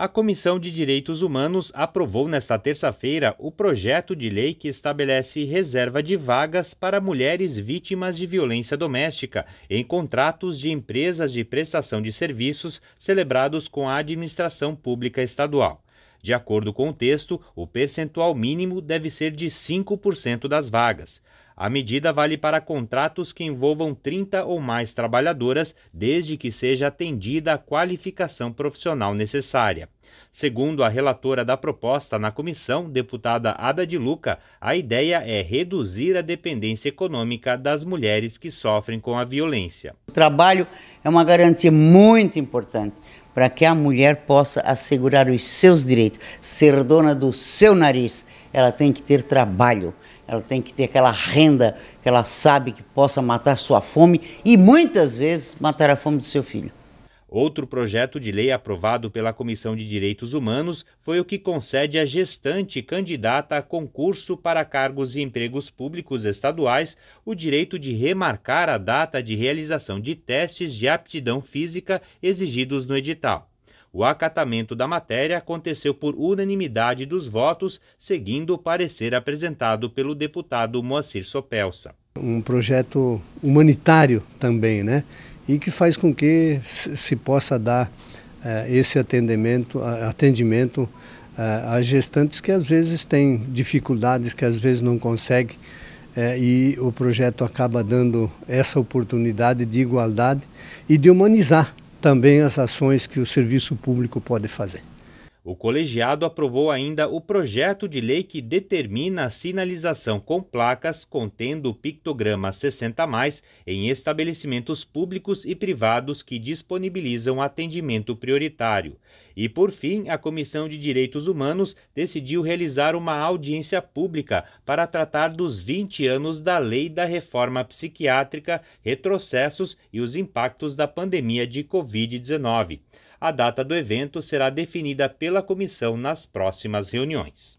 A Comissão de Direitos Humanos aprovou nesta terça-feira o projeto de lei que estabelece reserva de vagas para mulheres vítimas de violência doméstica em contratos de empresas de prestação de serviços celebrados com a administração pública estadual. De acordo com o texto, o percentual mínimo deve ser de 5% das vagas. A medida vale para contratos que envolvam 30 ou mais trabalhadoras, desde que seja atendida a qualificação profissional necessária. Segundo a relatora da proposta na comissão, deputada Ada de Luca, a ideia é reduzir a dependência econômica das mulheres que sofrem com a violência. O trabalho é uma garantia muito importante para que a mulher possa assegurar os seus direitos, ser dona do seu nariz. Ela tem que ter trabalho, ela tem que ter aquela renda que ela sabe que possa matar sua fome e muitas vezes matar a fome do seu filho. Outro projeto de lei aprovado pela Comissão de Direitos Humanos foi o que concede à gestante candidata a concurso para cargos e empregos públicos estaduais o direito de remarcar a data de realização de testes de aptidão física exigidos no edital. O acatamento da matéria aconteceu por unanimidade dos votos, seguindo o parecer apresentado pelo deputado Moacir Sopelsa. Um projeto humanitário também, né? e que faz com que se possa dar uh, esse atendimento, atendimento uh, a gestantes que às vezes têm dificuldades, que às vezes não conseguem, eh, e o projeto acaba dando essa oportunidade de igualdade e de humanizar também as ações que o serviço público pode fazer. O colegiado aprovou ainda o projeto de lei que determina a sinalização com placas contendo o pictograma 60 em estabelecimentos públicos e privados que disponibilizam atendimento prioritário. E por fim, a Comissão de Direitos Humanos decidiu realizar uma audiência pública para tratar dos 20 anos da Lei da Reforma Psiquiátrica, retrocessos e os impactos da pandemia de COVID-19. A data do evento será definida pela comissão nas próximas reuniões.